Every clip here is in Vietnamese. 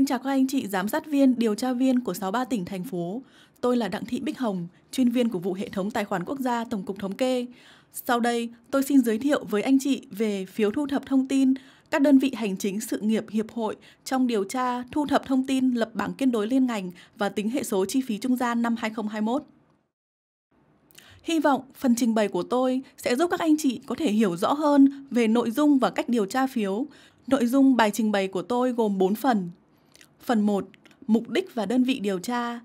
Xin chào các anh chị giám sát viên, điều tra viên của 63 tỉnh, thành phố. Tôi là Đặng Thị Bích Hồng, chuyên viên của vụ hệ thống tài khoản quốc gia Tổng cục Thống kê. Sau đây, tôi xin giới thiệu với anh chị về phiếu thu thập thông tin, các đơn vị hành chính sự nghiệp hiệp hội trong điều tra thu thập thông tin lập bảng kết nối liên ngành và tính hệ số chi phí trung gian năm 2021. Hy vọng phần trình bày của tôi sẽ giúp các anh chị có thể hiểu rõ hơn về nội dung và cách điều tra phiếu. Nội dung bài trình bày của tôi gồm 4 phần. Phần 1. Mục đích và đơn vị điều tra.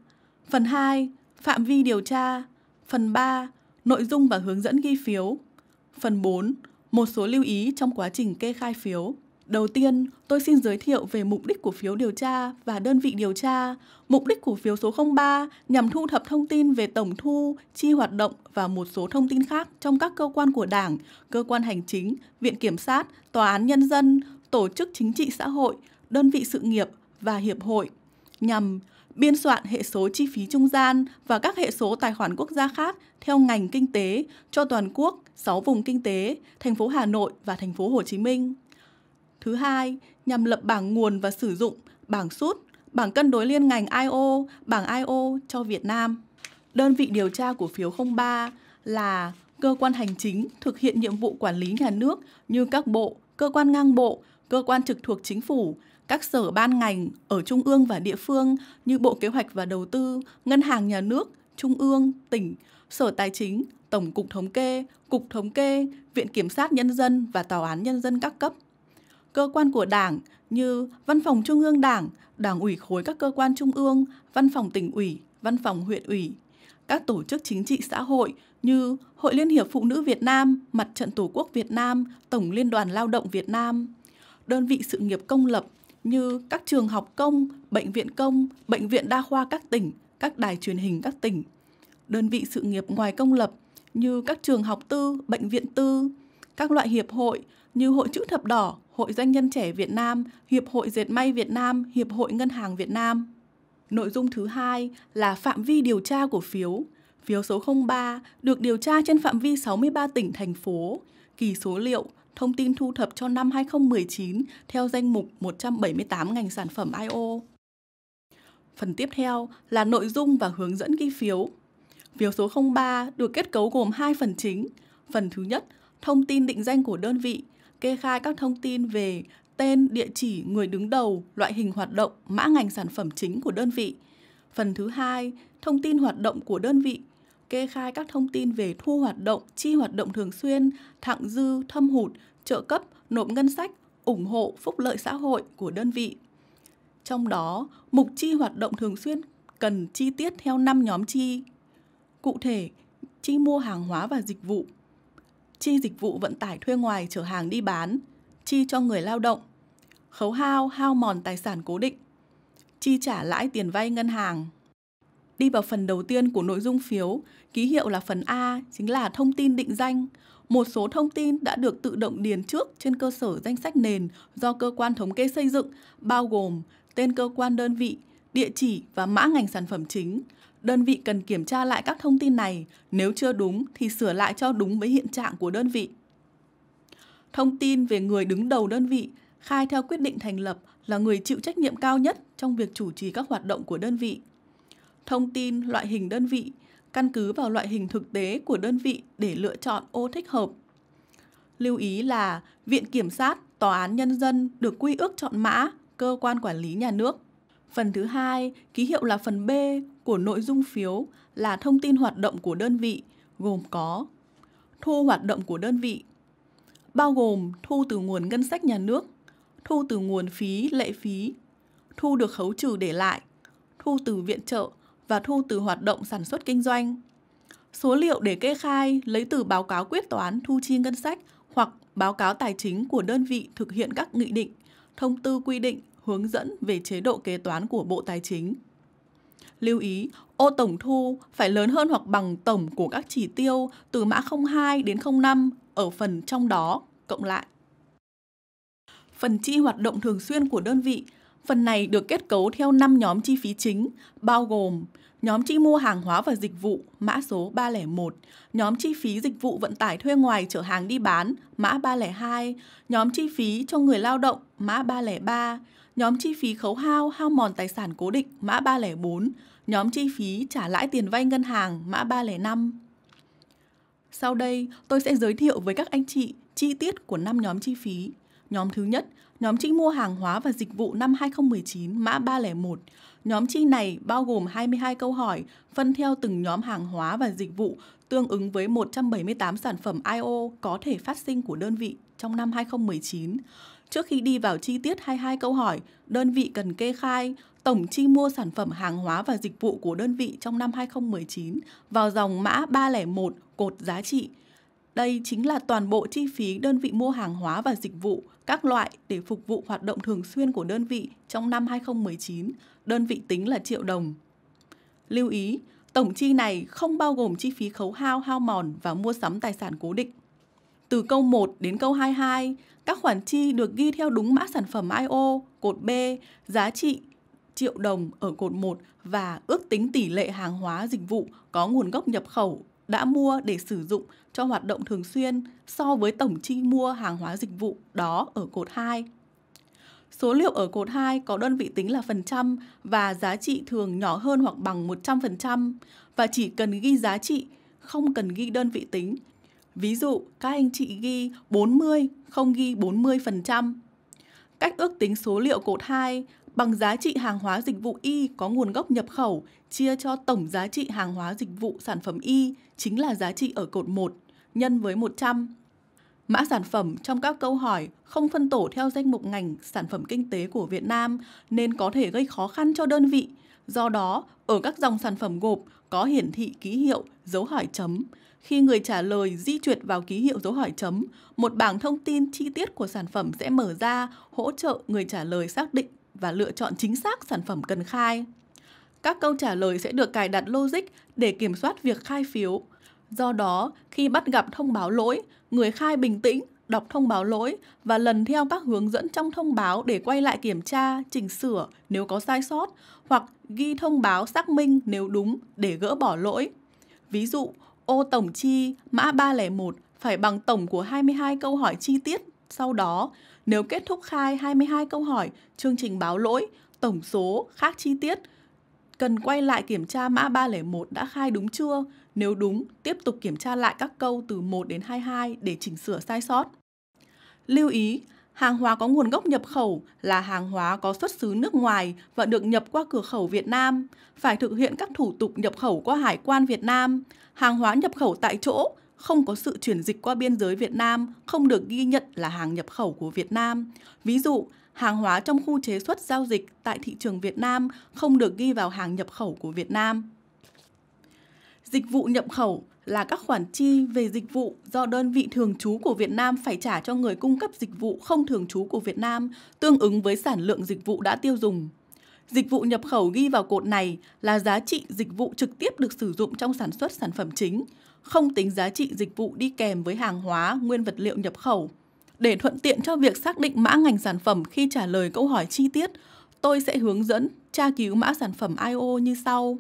Phần 2. Phạm vi điều tra. Phần 3. Nội dung và hướng dẫn ghi phiếu. Phần 4. Một số lưu ý trong quá trình kê khai phiếu. Đầu tiên, tôi xin giới thiệu về mục đích của phiếu điều tra và đơn vị điều tra. Mục đích của phiếu số 03 nhằm thu thập thông tin về tổng thu, chi hoạt động và một số thông tin khác trong các cơ quan của Đảng, cơ quan hành chính, viện kiểm sát, tòa án nhân dân, tổ chức chính trị xã hội, đơn vị sự nghiệp, và hiệp hội nhằm biên soạn hệ số chi phí trung gian và các hệ số tài khoản quốc gia khác theo ngành kinh tế cho toàn quốc 6 vùng kinh tế, thành phố Hà Nội và thành phố Hồ Chí Minh. Thứ hai, nhằm lập bảng nguồn và sử dụng bảng sút, bảng cân đối liên ngành IO, bảng IO cho Việt Nam. Đơn vị điều tra của phiếu 03 là cơ quan hành chính thực hiện nhiệm vụ quản lý nhà nước như các bộ, cơ quan ngang bộ, cơ quan trực thuộc chính phủ, các sở ban ngành ở trung ương và địa phương như Bộ Kế hoạch và Đầu tư, Ngân hàng Nhà nước, Trung ương, tỉnh, Sở Tài chính, Tổng cục Thống kê, Cục Thống kê, Viện Kiểm sát Nhân dân và Tòa án Nhân dân các cấp. Cơ quan của Đảng như Văn phòng Trung ương Đảng, Đảng ủy khối các cơ quan Trung ương, Văn phòng tỉnh ủy, Văn phòng huyện ủy. Các tổ chức chính trị xã hội như Hội Liên hiệp Phụ nữ Việt Nam, Mặt trận Tổ quốc Việt Nam, Tổng Liên đoàn Lao động Việt Nam. Đơn vị sự nghiệp công lập như các trường học công, bệnh viện công, bệnh viện đa khoa các tỉnh, các đài truyền hình các tỉnh, đơn vị sự nghiệp ngoài công lập như các trường học tư, bệnh viện tư, các loại hiệp hội như Hội Chữ Thập Đỏ, Hội Doanh nhân trẻ Việt Nam, Hiệp hội Dệt may Việt Nam, Hiệp hội Ngân hàng Việt Nam. Nội dung thứ hai là phạm vi điều tra của phiếu. Phiếu số 03 được điều tra trên phạm vi 63 tỉnh thành phố, kỳ số liệu thông tin thu thập cho năm 2019 theo danh mục 178 ngành sản phẩm IO. Phần tiếp theo là nội dung và hướng dẫn ghi phiếu. Phiếu số 03 được kết cấu gồm hai phần chính. Phần thứ nhất, thông tin định danh của đơn vị, kê khai các thông tin về tên, địa chỉ, người đứng đầu, loại hình hoạt động, mã ngành sản phẩm chính của đơn vị. Phần thứ hai, thông tin hoạt động của đơn vị, kê khai các thông tin về thu hoạt động, chi hoạt động thường xuyên, thặng dư, thâm hụt, trợ cấp, nộp ngân sách, ủng hộ phúc lợi xã hội của đơn vị. Trong đó, mục chi hoạt động thường xuyên cần chi tiết theo 5 nhóm chi. Cụ thể, chi mua hàng hóa và dịch vụ, chi dịch vụ vận tải thuê ngoài chở hàng đi bán, chi cho người lao động, khấu hao, hao mòn tài sản cố định, chi trả lãi tiền vay ngân hàng. Đi vào phần đầu tiên của nội dung phiếu, ký hiệu là phần A, chính là thông tin định danh. Một số thông tin đã được tự động điền trước trên cơ sở danh sách nền do cơ quan thống kê xây dựng, bao gồm tên cơ quan đơn vị, địa chỉ và mã ngành sản phẩm chính. Đơn vị cần kiểm tra lại các thông tin này, nếu chưa đúng thì sửa lại cho đúng với hiện trạng của đơn vị. Thông tin về người đứng đầu đơn vị khai theo quyết định thành lập là người chịu trách nhiệm cao nhất trong việc chủ trì các hoạt động của đơn vị thông tin loại hình đơn vị, căn cứ vào loại hình thực tế của đơn vị để lựa chọn ô thích hợp. Lưu ý là Viện Kiểm sát, Tòa án Nhân dân được quy ước chọn mã, cơ quan quản lý nhà nước. Phần thứ hai, ký hiệu là phần B của nội dung phiếu là thông tin hoạt động của đơn vị, gồm có thu hoạt động của đơn vị, bao gồm thu từ nguồn ngân sách nhà nước, thu từ nguồn phí lệ phí, thu được khấu trừ để lại, thu từ viện trợ và thu từ hoạt động sản xuất kinh doanh. Số liệu để kê khai lấy từ báo cáo quyết toán thu chi ngân sách hoặc báo cáo tài chính của đơn vị thực hiện các nghị định, thông tư quy định, hướng dẫn về chế độ kế toán của Bộ Tài chính. Lưu ý, ô tổng thu phải lớn hơn hoặc bằng tổng của các chỉ tiêu từ mã 02 đến 05 ở phần trong đó cộng lại. Phần chi hoạt động thường xuyên của đơn vị Phần này được kết cấu theo 5 nhóm chi phí chính, bao gồm nhóm chi mua hàng hóa và dịch vụ, mã số 301, nhóm chi phí dịch vụ vận tải thuê ngoài chở hàng đi bán, mã 302, nhóm chi phí cho người lao động, mã 303, nhóm chi phí khấu hao, hao mòn tài sản cố định, mã 304, nhóm chi phí trả lãi tiền vay ngân hàng, mã 305. Sau đây, tôi sẽ giới thiệu với các anh chị chi tiết của 5 nhóm chi phí. Nhóm thứ nhất nhóm chi mua hàng hóa và dịch vụ năm 2019 mã 301. Nhóm chi này bao gồm 22 câu hỏi phân theo từng nhóm hàng hóa và dịch vụ tương ứng với 178 sản phẩm IO có thể phát sinh của đơn vị trong năm 2019. Trước khi đi vào chi tiết 22 câu hỏi, đơn vị cần kê khai tổng chi mua sản phẩm hàng hóa và dịch vụ của đơn vị trong năm 2019 vào dòng mã 301 cột giá trị đây chính là toàn bộ chi phí đơn vị mua hàng hóa và dịch vụ các loại để phục vụ hoạt động thường xuyên của đơn vị trong năm 2019, đơn vị tính là triệu đồng. Lưu ý, tổng chi này không bao gồm chi phí khấu hao hao mòn và mua sắm tài sản cố định. Từ câu 1 đến câu 22, các khoản chi được ghi theo đúng mã sản phẩm IO, cột B, giá trị triệu đồng ở cột 1 và ước tính tỷ lệ hàng hóa dịch vụ có nguồn gốc nhập khẩu đã mua để sử dụng cho hoạt động thường xuyên so với tổng chi mua hàng hóa dịch vụ đó ở cột 2. Số liệu ở cột 2 có đơn vị tính là phần trăm và giá trị thường nhỏ hơn hoặc bằng 100% và chỉ cần ghi giá trị, không cần ghi đơn vị tính. Ví dụ, các anh chị ghi 40, không ghi 40%. Cách ước tính số liệu cột 2 bằng giá trị hàng hóa dịch vụ y có nguồn gốc nhập khẩu chia cho tổng giá trị hàng hóa dịch vụ sản phẩm y chính là giá trị ở cột 1 nhân với 100. Mã sản phẩm trong các câu hỏi không phân tổ theo danh mục ngành sản phẩm kinh tế của Việt Nam nên có thể gây khó khăn cho đơn vị. Do đó, ở các dòng sản phẩm gộp có hiển thị ký hiệu dấu hỏi chấm. Khi người trả lời di chuyển vào ký hiệu dấu hỏi chấm, một bảng thông tin chi tiết của sản phẩm sẽ mở ra hỗ trợ người trả lời xác định và lựa chọn chính xác sản phẩm cần khai. Các câu trả lời sẽ được cài đặt logic để kiểm soát việc khai phiếu. Do đó, khi bắt gặp thông báo lỗi, người khai bình tĩnh, đọc thông báo lỗi và lần theo các hướng dẫn trong thông báo để quay lại kiểm tra, chỉnh sửa nếu có sai sót hoặc ghi thông báo xác minh nếu đúng để gỡ bỏ lỗi. Ví dụ, ô tổng chi mã 301 phải bằng tổng của 22 câu hỏi chi tiết sau đó nếu kết thúc khai 22 câu hỏi, chương trình báo lỗi, tổng số khác chi tiết, cần quay lại kiểm tra mã 301 đã khai đúng chưa? Nếu đúng, tiếp tục kiểm tra lại các câu từ 1 đến 22 để chỉnh sửa sai sót. Lưu ý, hàng hóa có nguồn gốc nhập khẩu là hàng hóa có xuất xứ nước ngoài và được nhập qua cửa khẩu Việt Nam, phải thực hiện các thủ tục nhập khẩu qua hải quan Việt Nam. Hàng hóa nhập khẩu tại chỗ không có sự chuyển dịch qua biên giới Việt Nam, không được ghi nhận là hàng nhập khẩu của Việt Nam. Ví dụ, hàng hóa trong khu chế xuất giao dịch tại thị trường Việt Nam không được ghi vào hàng nhập khẩu của Việt Nam. Dịch vụ nhập khẩu là các khoản chi về dịch vụ do đơn vị thường trú của Việt Nam phải trả cho người cung cấp dịch vụ không thường trú của Việt Nam tương ứng với sản lượng dịch vụ đã tiêu dùng. Dịch vụ nhập khẩu ghi vào cột này là giá trị dịch vụ trực tiếp được sử dụng trong sản xuất sản phẩm chính, không tính giá trị dịch vụ đi kèm với hàng hóa, nguyên vật liệu nhập khẩu. Để thuận tiện cho việc xác định mã ngành sản phẩm khi trả lời câu hỏi chi tiết, tôi sẽ hướng dẫn tra cứu mã sản phẩm IO như sau.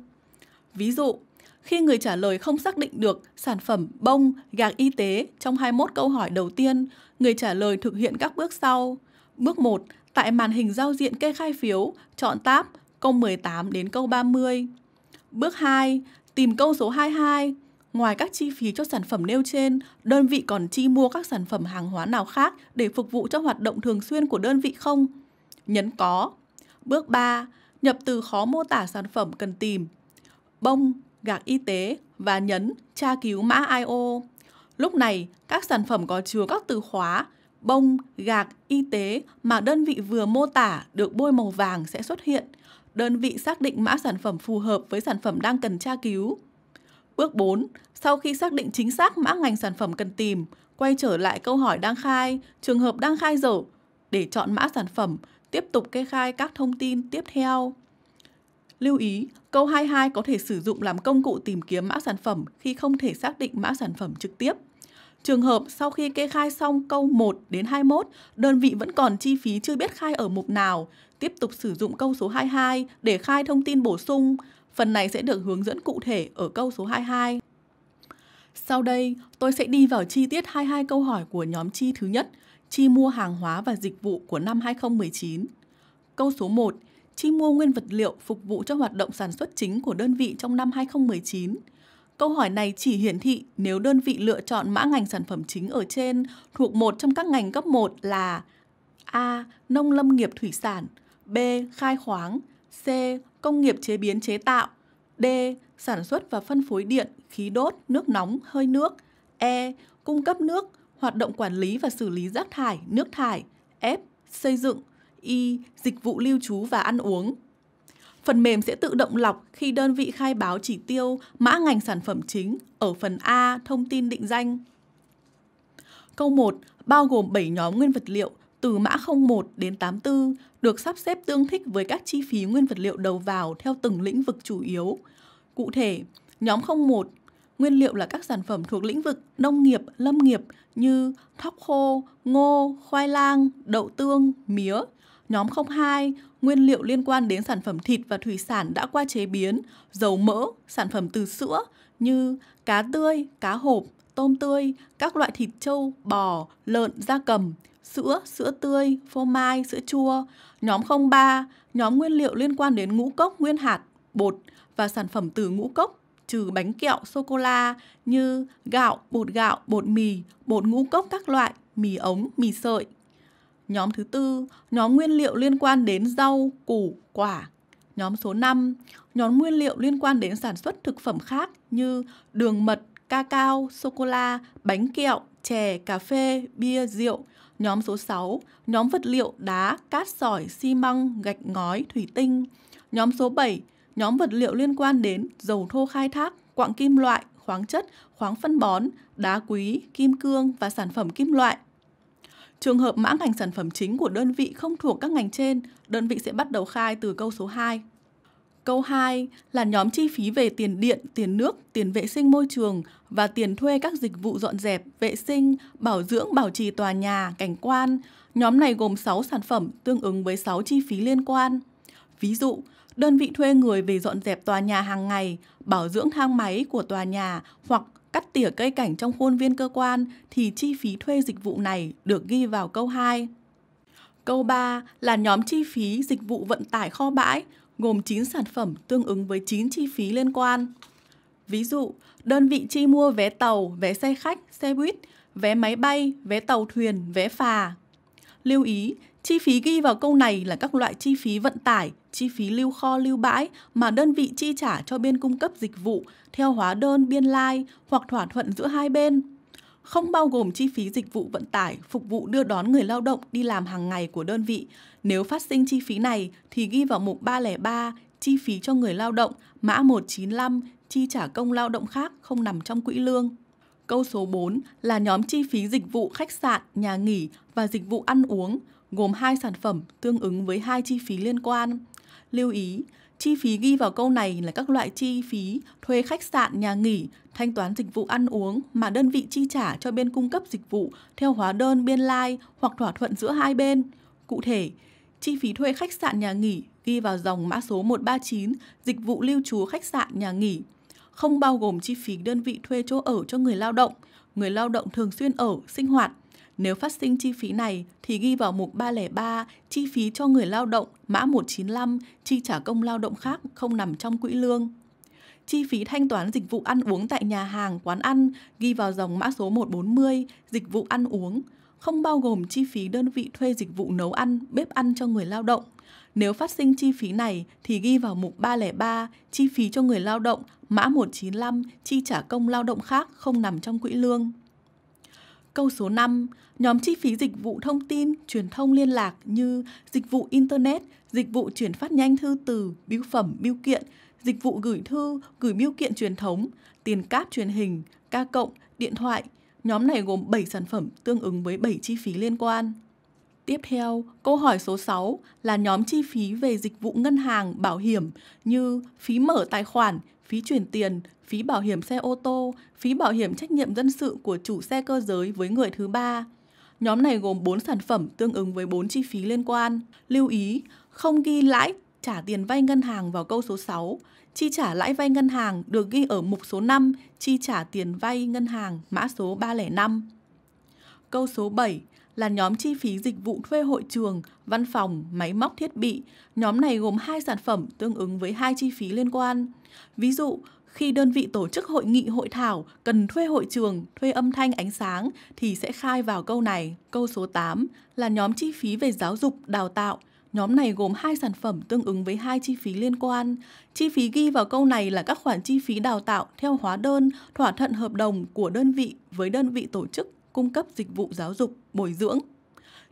Ví dụ, khi người trả lời không xác định được sản phẩm bông, gạc y tế trong 21 câu hỏi đầu tiên, người trả lời thực hiện các bước sau. Bước 1, tại màn hình giao diện kê khai phiếu, chọn tab câu 18 đến câu 30. Bước 2, tìm câu số 22, Ngoài các chi phí cho sản phẩm nêu trên, đơn vị còn chi mua các sản phẩm hàng hóa nào khác để phục vụ cho hoạt động thường xuyên của đơn vị không? Nhấn có. Bước 3. Nhập từ khó mô tả sản phẩm cần tìm. Bông, gạc y tế và nhấn tra cứu mã IO. Lúc này, các sản phẩm có chứa các từ khóa bông, gạc, y tế mà đơn vị vừa mô tả được bôi màu vàng sẽ xuất hiện. Đơn vị xác định mã sản phẩm phù hợp với sản phẩm đang cần tra cứu. Bước 4. Sau khi xác định chính xác mã ngành sản phẩm cần tìm, quay trở lại câu hỏi đang khai, trường hợp đang khai dở, để chọn mã sản phẩm, tiếp tục kê khai các thông tin tiếp theo. Lưu ý, câu 22 có thể sử dụng làm công cụ tìm kiếm mã sản phẩm khi không thể xác định mã sản phẩm trực tiếp. Trường hợp sau khi kê khai xong câu 1 đến 21, đơn vị vẫn còn chi phí chưa biết khai ở mục nào, tiếp tục sử dụng câu số 22 để khai thông tin bổ sung. Phần này sẽ được hướng dẫn cụ thể ở câu số 22. Sau đây, tôi sẽ đi vào chi tiết 22 câu hỏi của nhóm chi thứ nhất, chi mua hàng hóa và dịch vụ của năm 2019. Câu số 1, chi mua nguyên vật liệu phục vụ cho hoạt động sản xuất chính của đơn vị trong năm 2019. Câu hỏi này chỉ hiển thị nếu đơn vị lựa chọn mã ngành sản phẩm chính ở trên thuộc một trong các ngành cấp 1 là A. Nông lâm nghiệp thủy sản B. Khai khoáng C. Công nghiệp chế biến chế tạo D sản xuất và phân phối điện, khí đốt, nước nóng, hơi nước. E. Cung cấp nước, hoạt động quản lý và xử lý rác thải, nước thải. F. Xây dựng. Y. Dịch vụ lưu trú và ăn uống. Phần mềm sẽ tự động lọc khi đơn vị khai báo chỉ tiêu mã ngành sản phẩm chính ở phần A thông tin định danh. Câu 1 bao gồm 7 nhóm nguyên vật liệu từ mã 01 đến 84 được sắp xếp tương thích với các chi phí nguyên vật liệu đầu vào theo từng lĩnh vực chủ yếu – Cụ thể, nhóm 01 nguyên liệu là các sản phẩm thuộc lĩnh vực nông nghiệp, lâm nghiệp như thóc khô, ngô, khoai lang, đậu tương, mía. Nhóm 02, nguyên liệu liên quan đến sản phẩm thịt và thủy sản đã qua chế biến, dầu mỡ, sản phẩm từ sữa như cá tươi, cá hộp, tôm tươi, các loại thịt trâu, bò, lợn, da cầm, sữa, sữa tươi, phô mai, sữa chua. Nhóm 03, nhóm nguyên liệu liên quan đến ngũ cốc, nguyên hạt, bột, và sản phẩm từ ngũ cốc trừ bánh kẹo sô cô la như gạo, bột gạo, bột mì, bột ngũ cốc các loại, mì ống, mì sợi. Nhóm thứ tư, nhóm nguyên liệu liên quan đến rau, củ, quả. Nhóm số 5, nhóm nguyên liệu liên quan đến sản xuất thực phẩm khác như đường mật, cacao, sô cô la, bánh kẹo, chè, cà phê, bia, rượu. Nhóm số 6, nhóm vật liệu đá, cát sỏi, xi măng, gạch ngói, thủy tinh. Nhóm số 7, nhóm vật liệu liên quan đến dầu thô khai thác, quặng kim loại, khoáng chất, khoáng phân bón, đá quý, kim cương và sản phẩm kim loại. Trường hợp mã ngành sản phẩm chính của đơn vị không thuộc các ngành trên, đơn vị sẽ bắt đầu khai từ câu số 2. Câu 2 là nhóm chi phí về tiền điện, tiền nước, tiền vệ sinh môi trường và tiền thuê các dịch vụ dọn dẹp, vệ sinh, bảo dưỡng, bảo trì tòa nhà, cảnh quan. Nhóm này gồm 6 sản phẩm tương ứng với 6 chi phí liên quan. Ví dụ, đơn vị thuê người về dọn dẹp tòa nhà hàng ngày, bảo dưỡng thang máy của tòa nhà hoặc cắt tỉa cây cảnh trong khuôn viên cơ quan thì chi phí thuê dịch vụ này được ghi vào câu 2. Câu 3 là nhóm chi phí dịch vụ vận tải kho bãi, gồm 9 sản phẩm tương ứng với 9 chi phí liên quan. Ví dụ, đơn vị chi mua vé tàu, vé xe khách, xe buýt, vé máy bay, vé tàu thuyền, vé phà, Lưu ý, chi phí ghi vào câu này là các loại chi phí vận tải, chi phí lưu kho lưu bãi mà đơn vị chi trả cho bên cung cấp dịch vụ theo hóa đơn biên lai hoặc thỏa thuận giữa hai bên. Không bao gồm chi phí dịch vụ vận tải phục vụ đưa đón người lao động đi làm hàng ngày của đơn vị. Nếu phát sinh chi phí này thì ghi vào mục 303 chi phí cho người lao động, mã 195 chi trả công lao động khác không nằm trong quỹ lương. Câu số 4 là nhóm chi phí dịch vụ khách sạn, nhà nghỉ và dịch vụ ăn uống, gồm hai sản phẩm tương ứng với hai chi phí liên quan. Lưu ý, chi phí ghi vào câu này là các loại chi phí thuê khách sạn, nhà nghỉ, thanh toán dịch vụ ăn uống mà đơn vị chi trả cho bên cung cấp dịch vụ theo hóa đơn biên lai hoặc thỏa thuận giữa hai bên. Cụ thể, chi phí thuê khách sạn nhà nghỉ ghi vào dòng mã số 139 dịch vụ lưu trú khách sạn nhà nghỉ không bao gồm chi phí đơn vị thuê chỗ ở cho người lao động, người lao động thường xuyên ở, sinh hoạt. Nếu phát sinh chi phí này thì ghi vào mục 303 chi phí cho người lao động mã 195 chi trả công lao động khác không nằm trong quỹ lương. Chi phí thanh toán dịch vụ ăn uống tại nhà hàng, quán ăn ghi vào dòng mã số 140 dịch vụ ăn uống, không bao gồm chi phí đơn vị thuê dịch vụ nấu ăn, bếp ăn cho người lao động nếu phát sinh chi phí này thì ghi vào mục 303 chi phí cho người lao động, mã 195 chi trả công lao động khác không nằm trong quỹ lương. Câu số 5, nhóm chi phí dịch vụ thông tin, truyền thông liên lạc như dịch vụ internet, dịch vụ chuyển phát nhanh thư từ, bưu phẩm, bưu kiện, dịch vụ gửi thư, gửi bưu kiện truyền thống, tiền cáp truyền hình, ca cộng, điện thoại. Nhóm này gồm 7 sản phẩm tương ứng với 7 chi phí liên quan. Tiếp theo, câu hỏi số 6 là nhóm chi phí về dịch vụ ngân hàng, bảo hiểm như phí mở tài khoản, phí chuyển tiền, phí bảo hiểm xe ô tô, phí bảo hiểm trách nhiệm dân sự của chủ xe cơ giới với người thứ ba. Nhóm này gồm 4 sản phẩm tương ứng với 4 chi phí liên quan. Lưu ý, không ghi lãi trả tiền vay ngân hàng vào câu số 6. Chi trả lãi vay ngân hàng được ghi ở mục số 5, chi trả tiền vay ngân hàng mã số 305. Câu số 7, là nhóm chi phí dịch vụ thuê hội trường, văn phòng, máy móc thiết bị. Nhóm này gồm hai sản phẩm tương ứng với hai chi phí liên quan. Ví dụ, khi đơn vị tổ chức hội nghị hội thảo cần thuê hội trường, thuê âm thanh ánh sáng thì sẽ khai vào câu này. Câu số 8 là nhóm chi phí về giáo dục, đào tạo. Nhóm này gồm hai sản phẩm tương ứng với hai chi phí liên quan. Chi phí ghi vào câu này là các khoản chi phí đào tạo theo hóa đơn, thỏa thuận hợp đồng của đơn vị với đơn vị tổ chức cung cấp dịch vụ giáo dục bồi dưỡng.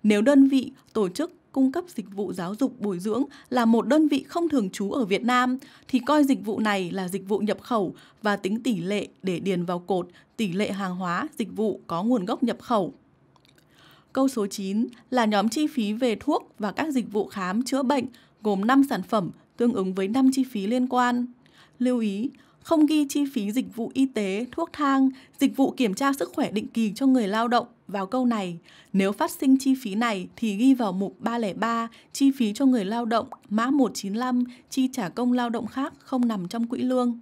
Nếu đơn vị tổ chức cung cấp dịch vụ giáo dục bồi dưỡng là một đơn vị không thường trú ở Việt Nam thì coi dịch vụ này là dịch vụ nhập khẩu và tính tỷ lệ để điền vào cột tỷ lệ hàng hóa dịch vụ có nguồn gốc nhập khẩu. Câu số 9 là nhóm chi phí về thuốc và các dịch vụ khám chữa bệnh gồm 5 sản phẩm tương ứng với 5 chi phí liên quan. Lưu ý, không ghi chi phí dịch vụ y tế, thuốc thang, dịch vụ kiểm tra sức khỏe định kỳ cho người lao động vào câu này. Nếu phát sinh chi phí này thì ghi vào mục 303 chi phí cho người lao động, mã 195 chi trả công lao động khác không nằm trong quỹ lương.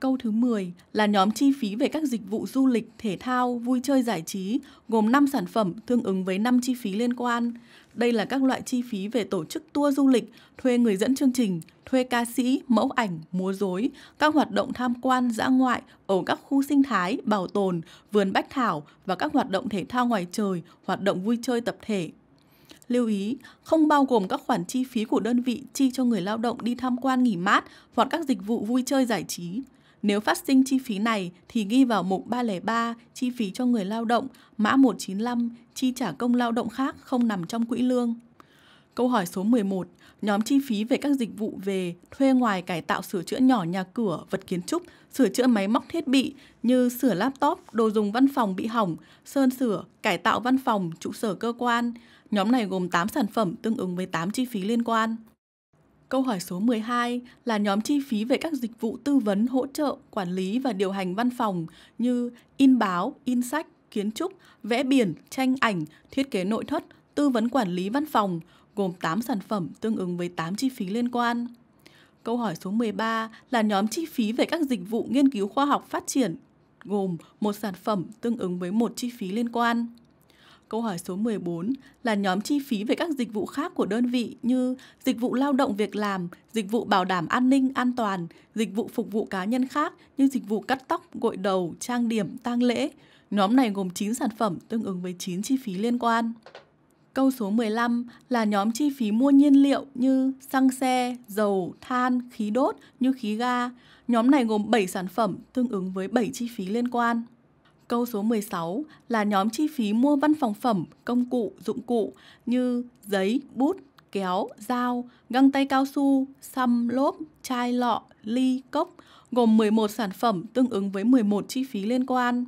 Câu thứ 10 là nhóm chi phí về các dịch vụ du lịch, thể thao, vui chơi giải trí, gồm 5 sản phẩm tương ứng với 5 chi phí liên quan. Đây là các loại chi phí về tổ chức tour du lịch, thuê người dẫn chương trình, thuê ca sĩ, mẫu ảnh, múa rối, các hoạt động tham quan dã ngoại ở các khu sinh thái, bảo tồn, vườn bách thảo và các hoạt động thể thao ngoài trời, hoạt động vui chơi tập thể. Lưu ý, không bao gồm các khoản chi phí của đơn vị chi cho người lao động đi tham quan nghỉ mát hoặc các dịch vụ vui chơi giải trí. Nếu phát sinh chi phí này thì ghi vào mục 303 chi phí cho người lao động, mã 195 chi trả công lao động khác không nằm trong quỹ lương. Câu hỏi số 11, nhóm chi phí về các dịch vụ về thuê ngoài cải tạo sửa chữa nhỏ nhà cửa, vật kiến trúc, sửa chữa máy móc thiết bị như sửa laptop, đồ dùng văn phòng bị hỏng, sơn sửa, cải tạo văn phòng, trụ sở cơ quan. Nhóm này gồm 8 sản phẩm tương ứng với 8 chi phí liên quan. Câu hỏi số 12 là nhóm chi phí về các dịch vụ tư vấn, hỗ trợ, quản lý và điều hành văn phòng như in báo, in sách, kiến trúc, vẽ biển, tranh ảnh, thiết kế nội thất, tư vấn quản lý văn phòng, gồm 8 sản phẩm tương ứng với 8 chi phí liên quan. Câu hỏi số 13 là nhóm chi phí về các dịch vụ nghiên cứu khoa học phát triển, gồm một sản phẩm tương ứng với một chi phí liên quan. Câu hỏi số 14 là nhóm chi phí về các dịch vụ khác của đơn vị như dịch vụ lao động việc làm, dịch vụ bảo đảm an ninh, an toàn, dịch vụ phục vụ cá nhân khác như dịch vụ cắt tóc, gội đầu, trang điểm, tang lễ. Nhóm này gồm 9 sản phẩm tương ứng với 9 chi phí liên quan. Câu số 15 là nhóm chi phí mua nhiên liệu như xăng xe, dầu, than, khí đốt như khí ga. Nhóm này gồm 7 sản phẩm tương ứng với 7 chi phí liên quan. Câu số 16 là nhóm chi phí mua văn phòng phẩm, công cụ, dụng cụ như giấy, bút, kéo, dao, găng tay cao su, xăm, lốp, chai, lọ, ly, cốc, gồm 11 sản phẩm tương ứng với 11 chi phí liên quan.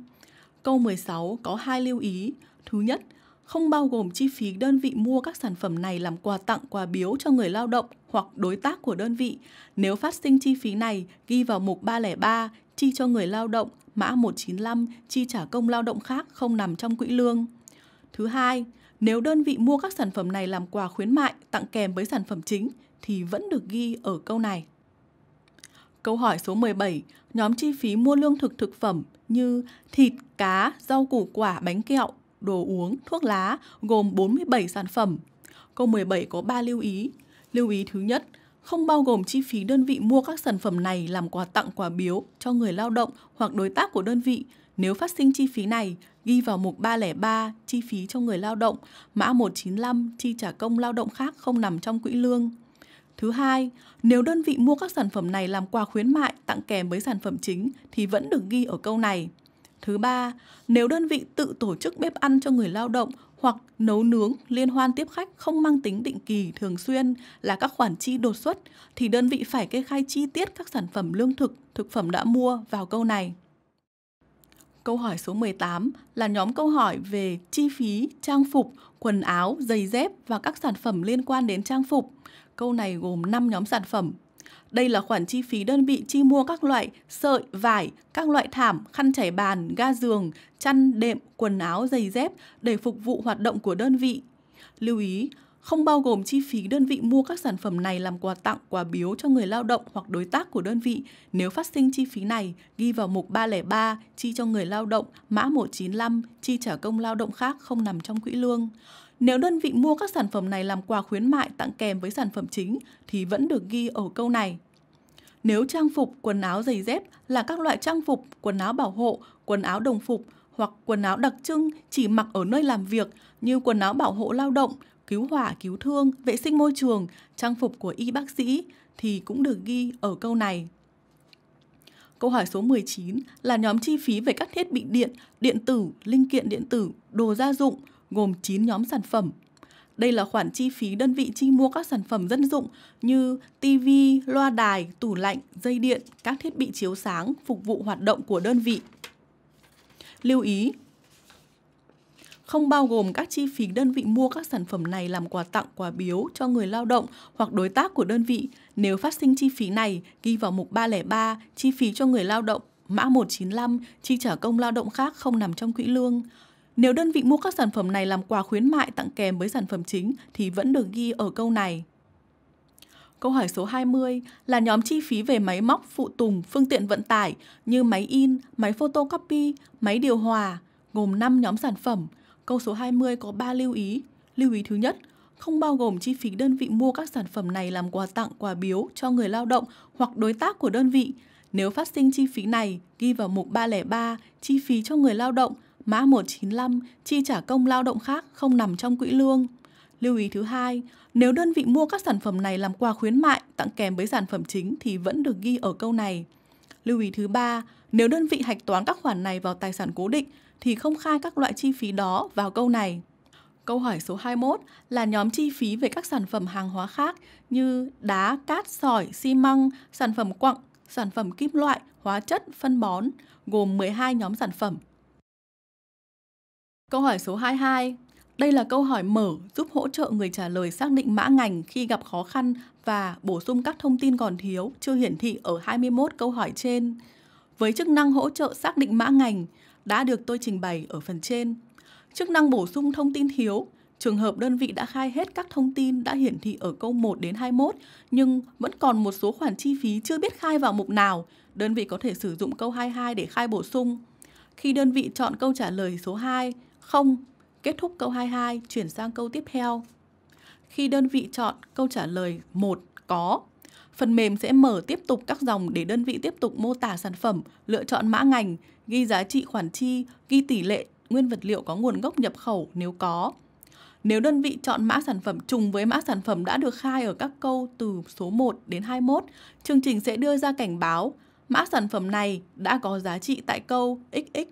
Câu 16 có hai lưu ý. Thứ nhất, không bao gồm chi phí đơn vị mua các sản phẩm này làm quà tặng quà biếu cho người lao động hoặc đối tác của đơn vị. Nếu phát sinh chi phí này, ghi vào mục 303, chi cho người lao động mã 195 chi trả công lao động khác không nằm trong quỹ lương. Thứ hai, nếu đơn vị mua các sản phẩm này làm quà khuyến mại tặng kèm với sản phẩm chính thì vẫn được ghi ở câu này. Câu hỏi số 17, nhóm chi phí mua lương thực thực phẩm như thịt, cá, rau củ quả, bánh kẹo, đồ uống, thuốc lá gồm 47 sản phẩm. Câu 17 có 3 lưu ý. Lưu ý thứ nhất, không bao gồm chi phí đơn vị mua các sản phẩm này làm quà tặng quà biếu cho người lao động hoặc đối tác của đơn vị. Nếu phát sinh chi phí này, ghi vào mục 303 chi phí cho người lao động, mã 195 chi trả công lao động khác không nằm trong quỹ lương. Thứ hai, nếu đơn vị mua các sản phẩm này làm quà khuyến mại tặng kèm với sản phẩm chính thì vẫn được ghi ở câu này. Thứ ba, nếu đơn vị tự tổ chức bếp ăn cho người lao động hoặc nấu nướng liên hoan tiếp khách không mang tính định kỳ thường xuyên là các khoản chi đột xuất thì đơn vị phải kê khai chi tiết các sản phẩm lương thực, thực phẩm đã mua vào câu này. Câu hỏi số 18 là nhóm câu hỏi về chi phí, trang phục, quần áo, giày dép và các sản phẩm liên quan đến trang phục. Câu này gồm 5 nhóm sản phẩm đây là khoản chi phí đơn vị chi mua các loại sợi, vải, các loại thảm, khăn trải bàn, ga giường, chăn, đệm, quần áo, giày dép để phục vụ hoạt động của đơn vị. Lưu ý, không bao gồm chi phí đơn vị mua các sản phẩm này làm quà tặng, quà biếu cho người lao động hoặc đối tác của đơn vị. Nếu phát sinh chi phí này, ghi vào mục 303 chi cho người lao động, mã 195 chi trả công lao động khác không nằm trong quỹ lương. Nếu đơn vị mua các sản phẩm này làm quà khuyến mại tặng kèm với sản phẩm chính thì vẫn được ghi ở câu này. Nếu trang phục, quần áo giày dép là các loại trang phục, quần áo bảo hộ, quần áo đồng phục hoặc quần áo đặc trưng chỉ mặc ở nơi làm việc như quần áo bảo hộ lao động, cứu hỏa, cứu thương, vệ sinh môi trường, trang phục của y bác sĩ thì cũng được ghi ở câu này. Câu hỏi số 19 là nhóm chi phí về các thiết bị điện, điện tử, linh kiện điện tử, đồ gia dụng, gồm 9 nhóm sản phẩm. Đây là khoản chi phí đơn vị chi mua các sản phẩm dân dụng như TV, loa đài, tủ lạnh, dây điện, các thiết bị chiếu sáng phục vụ hoạt động của đơn vị. Lưu ý, không bao gồm các chi phí đơn vị mua các sản phẩm này làm quà tặng, quà biếu cho người lao động hoặc đối tác của đơn vị. Nếu phát sinh chi phí này, ghi vào mục 303, chi phí cho người lao động, mã 195, chi trả công lao động khác không nằm trong quỹ lương. Nếu đơn vị mua các sản phẩm này làm quà khuyến mại tặng kèm với sản phẩm chính thì vẫn được ghi ở câu này. Câu hỏi số 20 là nhóm chi phí về máy móc, phụ tùng, phương tiện vận tải như máy in, máy photocopy, máy điều hòa, gồm 5 nhóm sản phẩm. Câu số 20 có 3 lưu ý. Lưu ý thứ nhất, không bao gồm chi phí đơn vị mua các sản phẩm này làm quà tặng, quà biếu cho người lao động hoặc đối tác của đơn vị. Nếu phát sinh chi phí này, ghi vào mục 303, chi phí cho người lao động Mã 195 chi trả công lao động khác không nằm trong quỹ lương. Lưu ý thứ hai, nếu đơn vị mua các sản phẩm này làm quà khuyến mại tặng kèm với sản phẩm chính thì vẫn được ghi ở câu này. Lưu ý thứ ba, nếu đơn vị hạch toán các khoản này vào tài sản cố định thì không khai các loại chi phí đó vào câu này. Câu hỏi số 21 là nhóm chi phí về các sản phẩm hàng hóa khác như đá, cát, sỏi, xi măng, sản phẩm quặng, sản phẩm kim loại, hóa chất, phân bón, gồm 12 nhóm sản phẩm Câu hỏi số 22. Đây là câu hỏi mở giúp hỗ trợ người trả lời xác định mã ngành khi gặp khó khăn và bổ sung các thông tin còn thiếu chưa hiển thị ở 21 câu hỏi trên. Với chức năng hỗ trợ xác định mã ngành đã được tôi trình bày ở phần trên. Chức năng bổ sung thông tin thiếu, trường hợp đơn vị đã khai hết các thông tin đã hiển thị ở câu 1 đến 21 nhưng vẫn còn một số khoản chi phí chưa biết khai vào mục nào, đơn vị có thể sử dụng câu 22 để khai bổ sung. Khi đơn vị chọn câu trả lời số 2, không, kết thúc câu 22, chuyển sang câu tiếp theo. Khi đơn vị chọn câu trả lời một có, phần mềm sẽ mở tiếp tục các dòng để đơn vị tiếp tục mô tả sản phẩm, lựa chọn mã ngành, ghi giá trị khoản chi, ghi tỷ lệ nguyên vật liệu có nguồn gốc nhập khẩu nếu có. Nếu đơn vị chọn mã sản phẩm trùng với mã sản phẩm đã được khai ở các câu từ số 1 đến 21, chương trình sẽ đưa ra cảnh báo mã sản phẩm này đã có giá trị tại câu XX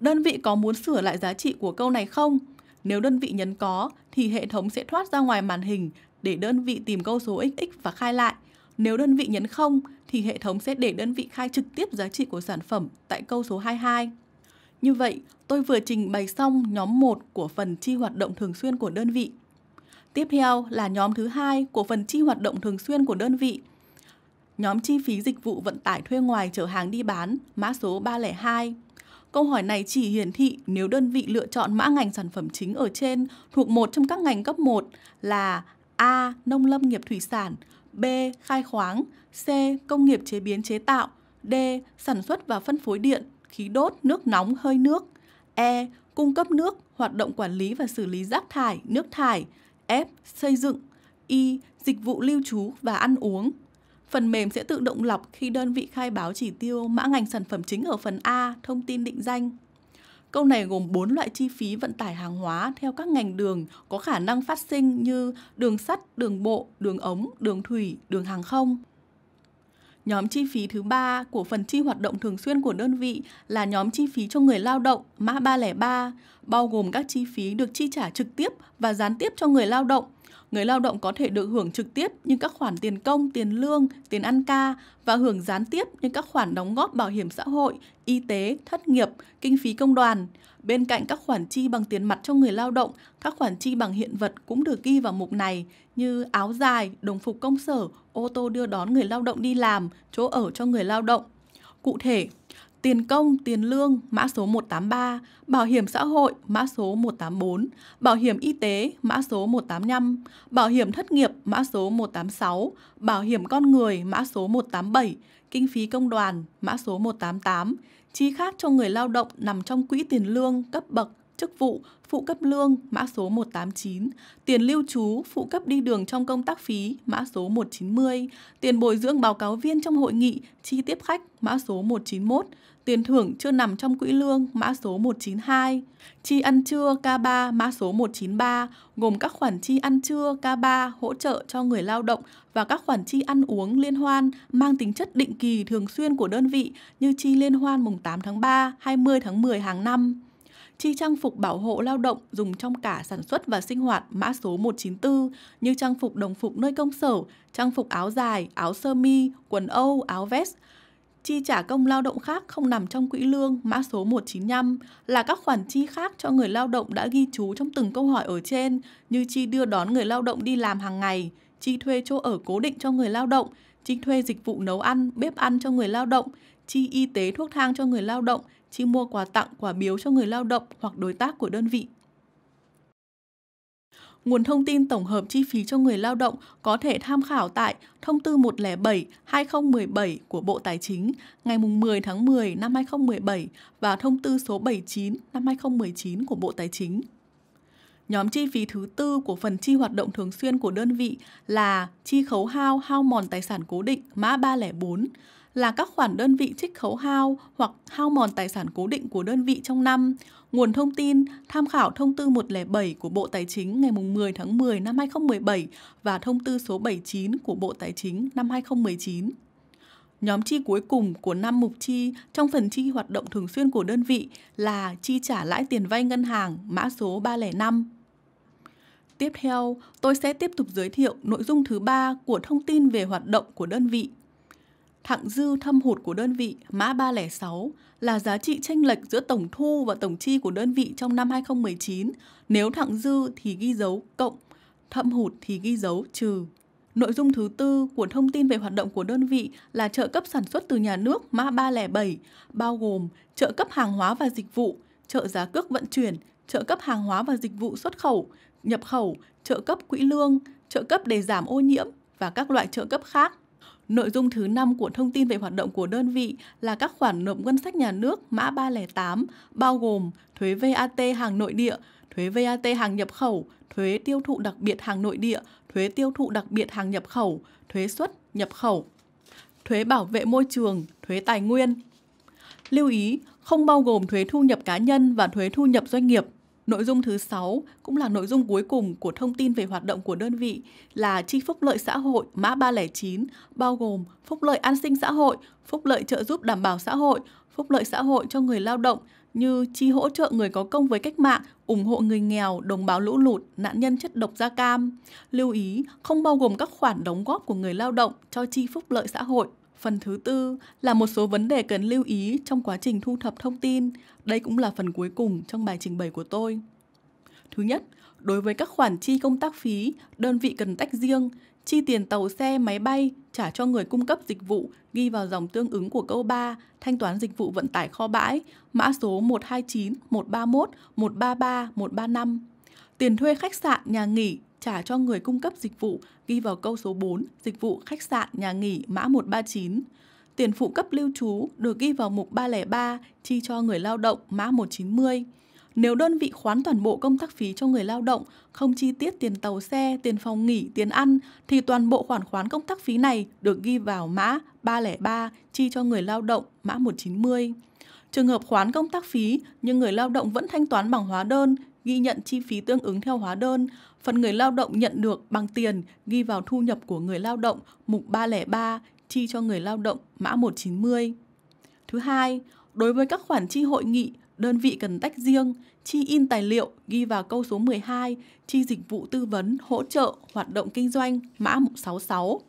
đơn vị có muốn sửa lại giá trị của câu này không? Nếu đơn vị nhấn có thì hệ thống sẽ thoát ra ngoài màn hình để đơn vị tìm câu số XX và khai lại. Nếu đơn vị nhấn không thì hệ thống sẽ để đơn vị khai trực tiếp giá trị của sản phẩm tại câu số 22. Như vậy, tôi vừa trình bày xong nhóm 1 của phần chi hoạt động thường xuyên của đơn vị. Tiếp theo là nhóm thứ hai của phần chi hoạt động thường xuyên của đơn vị. Nhóm chi phí dịch vụ vận tải thuê ngoài chở hàng đi bán, mã số 302. Câu hỏi này chỉ hiển thị nếu đơn vị lựa chọn mã ngành sản phẩm chính ở trên thuộc một trong các ngành cấp 1 là A. Nông lâm nghiệp thủy sản B. Khai khoáng C. Công nghiệp chế biến chế tạo D. Sản xuất và phân phối điện, khí đốt, nước nóng, hơi nước E. Cung cấp nước, hoạt động quản lý và xử lý rác thải, nước thải F. Xây dựng I. Dịch vụ lưu trú và ăn uống Phần mềm sẽ tự động lọc khi đơn vị khai báo chỉ tiêu mã ngành sản phẩm chính ở phần A, thông tin định danh. Câu này gồm 4 loại chi phí vận tải hàng hóa theo các ngành đường có khả năng phát sinh như đường sắt, đường bộ, đường ống, đường thủy, đường hàng không. Nhóm chi phí thứ ba của phần chi hoạt động thường xuyên của đơn vị là nhóm chi phí cho người lao động mã 303, bao gồm các chi phí được chi trả trực tiếp và gián tiếp cho người lao động người lao động có thể được hưởng trực tiếp như các khoản tiền công, tiền lương, tiền ăn ca và hưởng gián tiếp như các khoản đóng góp bảo hiểm xã hội, y tế, thất nghiệp, kinh phí công đoàn. Bên cạnh các khoản chi bằng tiền mặt cho người lao động, các khoản chi bằng hiện vật cũng được ghi vào mục này như áo dài, đồng phục công sở, ô tô đưa đón người lao động đi làm, chỗ ở cho người lao động. Cụ thể, tiền công, tiền lương, mã số 183, bảo hiểm xã hội, mã số 184, bảo hiểm y tế, mã số 185, bảo hiểm thất nghiệp, mã số 186, bảo hiểm con người, mã số 187, kinh phí công đoàn, mã số 188, chi khác cho người lao động nằm trong quỹ tiền lương, cấp bậc, chức vụ, phụ cấp lương mã số 189, tiền lưu trú, phụ cấp đi đường trong công tác phí mã số 190, tiền bồi dưỡng báo cáo viên trong hội nghị, chi tiếp khách mã số 191, tiền thưởng chưa nằm trong quỹ lương mã số 192, chi ăn trưa K3 mã số 193 gồm các khoản chi ăn trưa K3 hỗ trợ cho người lao động và các khoản chi ăn uống liên hoan mang tính chất định kỳ thường xuyên của đơn vị như chi liên hoan mùng 8 tháng 3, 20 tháng 10 hàng năm chi trang phục bảo hộ lao động dùng trong cả sản xuất và sinh hoạt mã số 194 như trang phục đồng phục nơi công sở, trang phục áo dài, áo sơ mi, quần Âu, áo vest, chi trả công lao động khác không nằm trong quỹ lương mã số 195 là các khoản chi khác cho người lao động đã ghi chú trong từng câu hỏi ở trên như chi đưa đón người lao động đi làm hàng ngày, chi thuê chỗ ở cố định cho người lao động, chi thuê dịch vụ nấu ăn, bếp ăn cho người lao động, chi y tế thuốc thang cho người lao động, chi mua quà tặng, quà biếu cho người lao động hoặc đối tác của đơn vị. Nguồn thông tin tổng hợp chi phí cho người lao động có thể tham khảo tại Thông tư 107-2017 của Bộ Tài chính ngày 10 tháng 10 năm 2017 và Thông tư số 79 năm 2019 của Bộ Tài chính. Nhóm chi phí thứ tư của phần chi hoạt động thường xuyên của đơn vị là chi khấu hao hao mòn tài sản cố định mã 304 là các khoản đơn vị trích khấu hao hoặc hao mòn tài sản cố định của đơn vị trong năm. Nguồn thông tin tham khảo thông tư 107 của Bộ Tài chính ngày 10 tháng 10 năm 2017 và thông tư số 79 của Bộ Tài chính năm 2019. Nhóm chi cuối cùng của năm mục chi trong phần chi hoạt động thường xuyên của đơn vị là chi trả lãi tiền vay ngân hàng mã số 305. Tiếp theo, tôi sẽ tiếp tục giới thiệu nội dung thứ ba của thông tin về hoạt động của đơn vị thặng dư thâm hụt của đơn vị mã 306 là giá trị chênh lệch giữa tổng thu và tổng chi của đơn vị trong năm 2019. Nếu thặng dư thì ghi dấu cộng, thâm hụt thì ghi dấu trừ. Nội dung thứ tư của thông tin về hoạt động của đơn vị là trợ cấp sản xuất từ nhà nước mã 307, bao gồm trợ cấp hàng hóa và dịch vụ, trợ giá cước vận chuyển, trợ cấp hàng hóa và dịch vụ xuất khẩu, nhập khẩu, trợ cấp quỹ lương, trợ cấp để giảm ô nhiễm và các loại trợ cấp khác. Nội dung thứ 5 của thông tin về hoạt động của đơn vị là các khoản nộp ngân sách nhà nước mã 308 bao gồm thuế VAT hàng nội địa, thuế VAT hàng nhập khẩu, thuế tiêu thụ đặc biệt hàng nội địa, thuế tiêu thụ đặc biệt hàng nhập khẩu, thuế xuất nhập khẩu, thuế bảo vệ môi trường, thuế tài nguyên. Lưu ý, không bao gồm thuế thu nhập cá nhân và thuế thu nhập doanh nghiệp. Nội dung thứ 6 cũng là nội dung cuối cùng của thông tin về hoạt động của đơn vị là chi phúc lợi xã hội mã 309 bao gồm phúc lợi an sinh xã hội, phúc lợi trợ giúp đảm bảo xã hội, phúc lợi xã hội cho người lao động như chi hỗ trợ người có công với cách mạng, ủng hộ người nghèo, đồng bào lũ lụt, nạn nhân chất độc da cam. Lưu ý, không bao gồm các khoản đóng góp của người lao động cho chi phúc lợi xã hội Phần thứ tư là một số vấn đề cần lưu ý trong quá trình thu thập thông tin. Đây cũng là phần cuối cùng trong bài trình bày của tôi. Thứ nhất, đối với các khoản chi công tác phí, đơn vị cần tách riêng, chi tiền tàu xe, máy bay trả cho người cung cấp dịch vụ ghi vào dòng tương ứng của câu 3, thanh toán dịch vụ vận tải kho bãi, mã số 129, 131, 133, 135. Tiền thuê khách sạn, nhà nghỉ, trả cho người cung cấp dịch vụ ghi vào câu số 4, dịch vụ khách sạn, nhà nghỉ, mã 139. Tiền phụ cấp lưu trú được ghi vào mục 303, chi cho người lao động, mã 190. Nếu đơn vị khoán toàn bộ công tác phí cho người lao động, không chi tiết tiền tàu xe, tiền phòng nghỉ, tiền ăn, thì toàn bộ khoản khoán công tác phí này được ghi vào mã 303, chi cho người lao động, mã 190. Trường hợp khoán công tác phí nhưng người lao động vẫn thanh toán bằng hóa đơn ghi nhận chi phí tương ứng theo hóa đơn, phần người lao động nhận được bằng tiền ghi vào thu nhập của người lao động mục 303 chi cho người lao động mã 190. Thứ hai, đối với các khoản chi hội nghị, đơn vị cần tách riêng, chi in tài liệu ghi vào câu số 12, chi dịch vụ tư vấn, hỗ trợ, hoạt động kinh doanh, mã 66.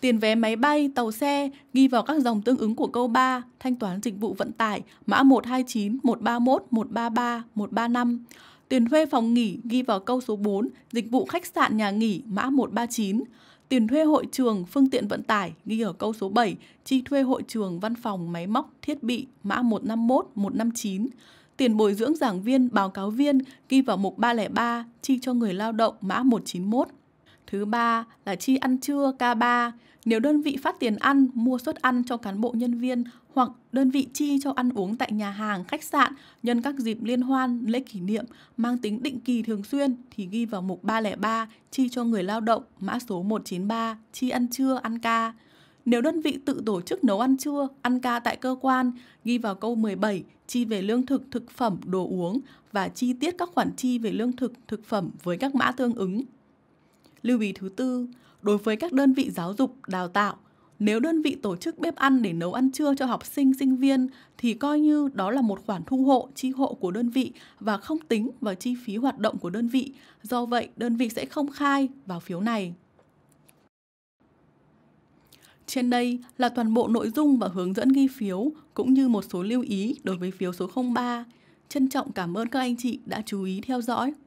Tiền vé máy bay, tàu xe ghi vào các dòng tương ứng của câu 3, thanh toán dịch vụ vận tải, mã 129, 131, 133, 135. Tiền thuê phòng nghỉ ghi vào câu số 4, dịch vụ khách sạn nhà nghỉ mã 139. Tiền thuê hội trường, phương tiện vận tải ghi ở câu số 7, chi thuê hội trường, văn phòng, máy móc, thiết bị mã 151, 159. Tiền bồi dưỡng giảng viên, báo cáo viên ghi vào mục 303, chi cho người lao động mã 191. Thứ ba là chi ăn trưa K3. Nếu đơn vị phát tiền ăn, mua suất ăn cho cán bộ nhân viên hoặc đơn vị chi cho ăn uống tại nhà hàng, khách sạn nhân các dịp liên hoan, lễ kỷ niệm mang tính định kỳ thường xuyên thì ghi vào mục 303 chi cho người lao động mã số 193 chi ăn trưa ăn ca. Nếu đơn vị tự tổ chức nấu ăn trưa, ăn ca tại cơ quan, ghi vào câu 17 chi về lương thực, thực phẩm, đồ uống và chi tiết các khoản chi về lương thực, thực phẩm với các mã tương ứng. Lưu ý thứ tư, đối với các đơn vị giáo dục, đào tạo, nếu đơn vị tổ chức bếp ăn để nấu ăn trưa cho học sinh, sinh viên thì coi như đó là một khoản thu hộ, chi hộ của đơn vị và không tính vào chi phí hoạt động của đơn vị. Do vậy, đơn vị sẽ không khai vào phiếu này. Trên đây là toàn bộ nội dung và hướng dẫn ghi phiếu cũng như một số lưu ý đối với phiếu số 03. Trân trọng cảm ơn các anh chị đã chú ý theo dõi.